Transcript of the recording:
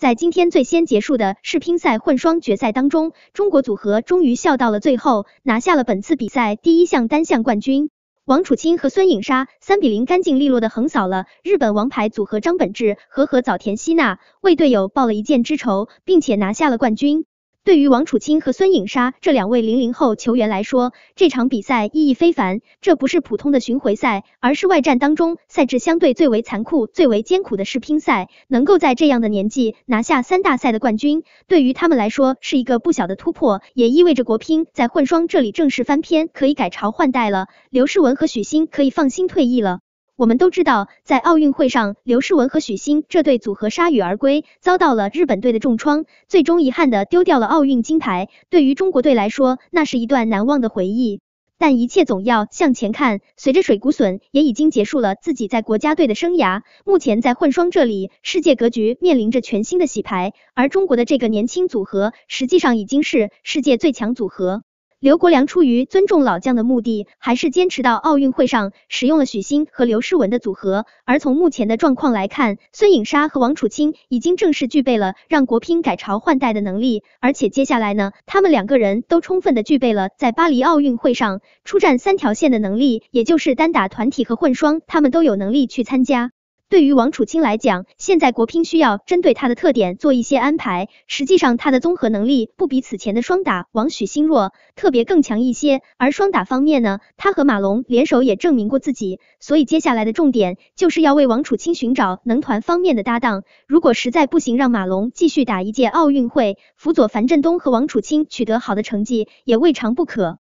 在今天最先结束的世乒赛混双决赛当中，中国组合终于笑到了最后，拿下了本次比赛第一项单项冠军。王楚钦和孙颖莎三比零干净利落的横扫了日本王牌组合张本智和和早田希娜，为队友报了一箭之仇，并且拿下了冠军。对于王楚钦和孙颖莎这两位零零后球员来说，这场比赛意义非凡。这不是普通的巡回赛，而是外战当中赛制相对最为残酷、最为艰苦的世乒赛。能够在这样的年纪拿下三大赛的冠军，对于他们来说是一个不小的突破，也意味着国乒在混双这里正式翻篇，可以改朝换代了。刘诗雯和许昕可以放心退役了。我们都知道，在奥运会上，刘诗雯和许昕这对组合铩羽而归，遭到了日本队的重创，最终遗憾的丢掉了奥运金牌。对于中国队来说，那是一段难忘的回忆。但一切总要向前看。随着水谷隼也已经结束了自己在国家队的生涯，目前在混双这里，世界格局面临着全新的洗牌。而中国的这个年轻组合，实际上已经是世界最强组合。刘国梁出于尊重老将的目的，还是坚持到奥运会上使用了许昕和刘诗雯的组合。而从目前的状况来看，孙颖莎和王楚钦已经正式具备了让国乒改朝换代的能力。而且接下来呢，他们两个人都充分的具备了在巴黎奥运会上出战三条线的能力，也就是单打、团体和混双，他们都有能力去参加。对于王楚钦来讲，现在国乒需要针对他的特点做一些安排。实际上，他的综合能力不比此前的双打王许昕弱，特别更强一些。而双打方面呢，他和马龙联手也证明过自己。所以接下来的重点就是要为王楚钦寻找能团方面的搭档。如果实在不行，让马龙继续打一届奥运会，辅佐樊振东和王楚钦取得好的成绩也未尝不可。